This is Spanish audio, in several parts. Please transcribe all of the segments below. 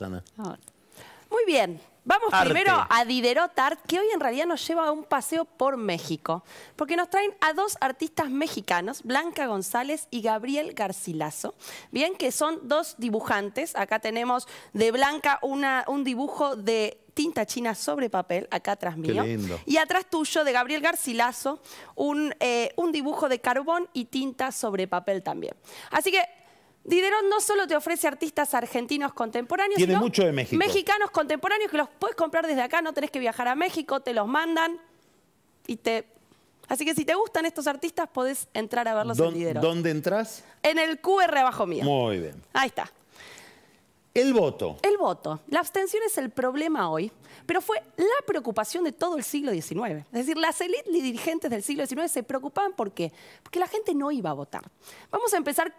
Ah. Muy bien. Vamos primero a Diderot Art, que hoy en realidad nos lleva a un paseo por México, porque nos traen a dos artistas mexicanos, Blanca González y Gabriel Garcilaso, bien que son dos dibujantes. Acá tenemos de Blanca un dibujo de tinta china sobre papel, acá atrás mío. Y atrás tuyo, de Gabriel Garcilaso, un, eh, un dibujo de carbón y tinta sobre papel también. Así que Diderot no solo te ofrece artistas argentinos contemporáneos, Tiene mucho de México. mexicanos contemporáneos que los puedes comprar desde acá, no tenés que viajar a México, te los mandan y te... Así que si te gustan estos artistas, podés entrar a verlos en Diderot. ¿Dónde entras? En el QR abajo mío. Muy bien. Ahí está. El voto. El voto. La abstención es el problema hoy, pero fue la preocupación de todo el siglo XIX. Es decir, las élites y dirigentes del siglo XIX se preocupaban por qué. Porque la gente no iba a votar. Vamos a empezar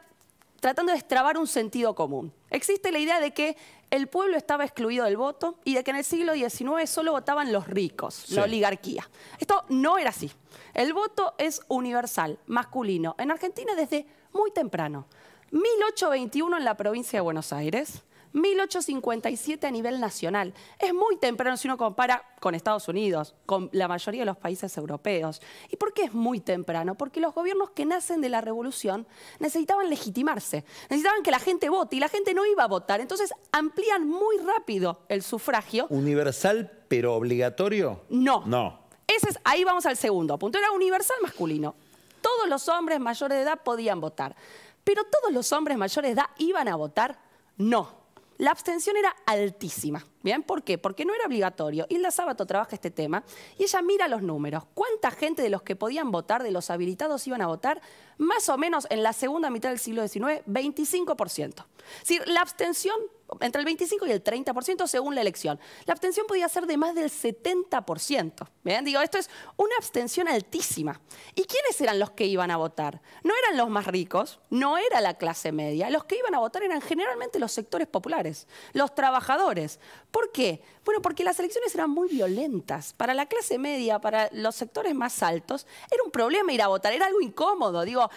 tratando de extrabar un sentido común. Existe la idea de que el pueblo estaba excluido del voto y de que en el siglo XIX solo votaban los ricos, la oligarquía. Esto no era así. El voto es universal, masculino, en Argentina desde muy temprano. 1821 en la provincia de Buenos Aires, 1857 a nivel nacional. Es muy temprano si uno compara con Estados Unidos, con la mayoría de los países europeos. ¿Y por qué es muy temprano? Porque los gobiernos que nacen de la revolución necesitaban legitimarse, necesitaban que la gente vote y la gente no iba a votar. Entonces amplían muy rápido el sufragio. ¿Universal pero obligatorio? No. No. es, ahí vamos al segundo punto. Era universal masculino. Todos los hombres mayores de edad podían votar. Pero todos los hombres mayores de edad iban a votar. No la abstención era altísima. ¿Bien? ¿Por qué? Porque no era obligatorio. Hilda Sábato trabaja este tema y ella mira los números. ¿Cuánta gente de los que podían votar, de los habilitados, iban a votar? Más o menos en la segunda mitad del siglo XIX, 25%. Es decir, la abstención entre el 25 y el 30% según la elección. La abstención podía ser de más del 70%. ¿Ven? Digo, esto es una abstención altísima. ¿Y quiénes eran los que iban a votar? No eran los más ricos, no era la clase media. Los que iban a votar eran generalmente los sectores populares, los trabajadores. ¿Por qué? Bueno, porque las elecciones eran muy violentas. Para la clase media, para los sectores más altos, era un problema ir a votar, era algo incómodo. Digo,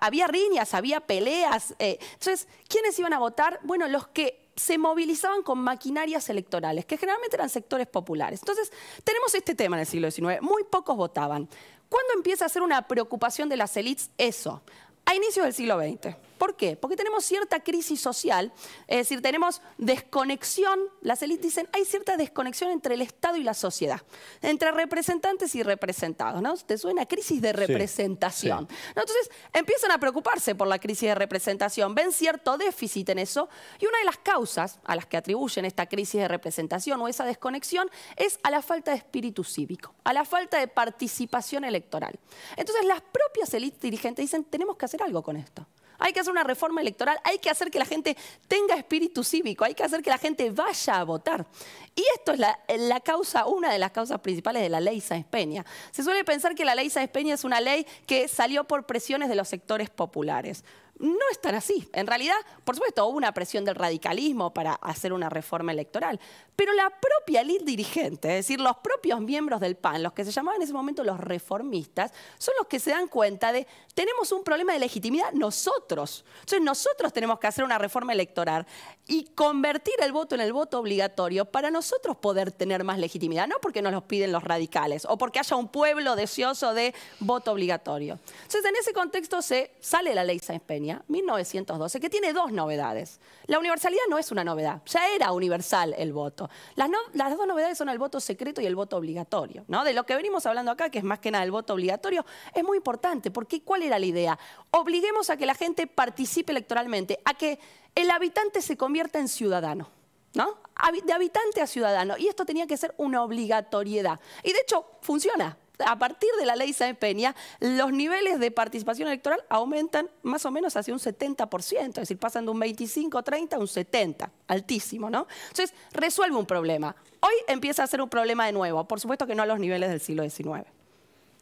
había riñas, había peleas. Eh. Entonces, ¿quiénes iban a votar? Bueno, los que se movilizaban con maquinarias electorales, que generalmente eran sectores populares. Entonces, tenemos este tema en el siglo XIX, muy pocos votaban. ¿Cuándo empieza a ser una preocupación de las élites eso? A inicios del siglo XX. ¿Por qué? Porque tenemos cierta crisis social, es decir, tenemos desconexión, las élites dicen, hay cierta desconexión entre el Estado y la sociedad, entre representantes y representados, ¿no? Te suena crisis de representación. Entonces empiezan a preocuparse por la crisis de representación, ven cierto déficit en eso y una de las causas a las que atribuyen esta crisis de representación o esa desconexión es a la falta de espíritu cívico, a la falta de participación electoral. Entonces las propias élites dirigentes dicen, tenemos que hacer algo con esto. Hay que hacer una reforma electoral, hay que hacer que la gente tenga espíritu cívico, hay que hacer que la gente vaya a votar. Y esto es la, causa, una de las causas principales de la ley Sáenz Peña. Se suele pensar que la ley Sáenz Peña es una ley que salió por presiones de los sectores populares no es tan así. En realidad, por supuesto, hubo una presión del radicalismo para hacer una reforma electoral, pero la propia elite dirigente, es decir, los propios miembros del PAN, los que se llamaban en ese momento los reformistas, son los que se dan cuenta de tenemos un problema de legitimidad nosotros. Entonces, nosotros tenemos que hacer una reforma electoral y convertir el voto en el voto obligatorio para nosotros poder tener más legitimidad, no porque nos lo piden los radicales o porque haya un pueblo deseoso de voto obligatorio. Entonces, en ese contexto se sale la ley Sáenz Peña. 1912, que tiene dos novedades. La universalidad no es una novedad, ya era universal el voto. Las, dos novedades son el voto secreto y el voto obligatorio. ¿no? De lo que venimos hablando acá, que es más que nada el voto obligatorio, es muy importante, porque ¿cuál era la idea? Obliguemos a que la gente participe electoralmente, a que el habitante se convierta en ciudadano. ¿No? De habitante a ciudadano. Y esto tenía que ser una obligatoriedad. Y de hecho, funciona a partir de la ley Sáenz Peña, los niveles de participación electoral aumentan más o menos hacia un 70%, es decir, pasan de un 25, 30 a un 70, altísimo, ¿no? Entonces, resuelve un problema. Hoy empieza a ser un problema de nuevo, por supuesto que no a los niveles del siglo XIX.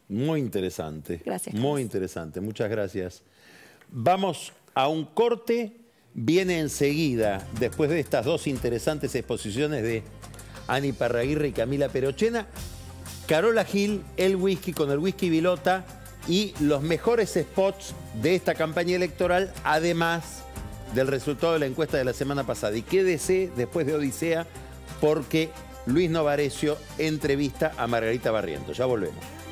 Muy interesante. Gracias. Muy interesante, muchas gracias. Vamos a un corte, viene enseguida, después de estas dos interesantes exposiciones de Ani Parraguirre y Camila Perochena, Carola Gil, el whisky con el whisky Vilota y los mejores spots de esta campaña electoral, además del resultado de la encuesta de la semana pasada. Y quédese después de Odisea porque Luis Novarecio entrevista a Margarita Barriento. Ya volvemos.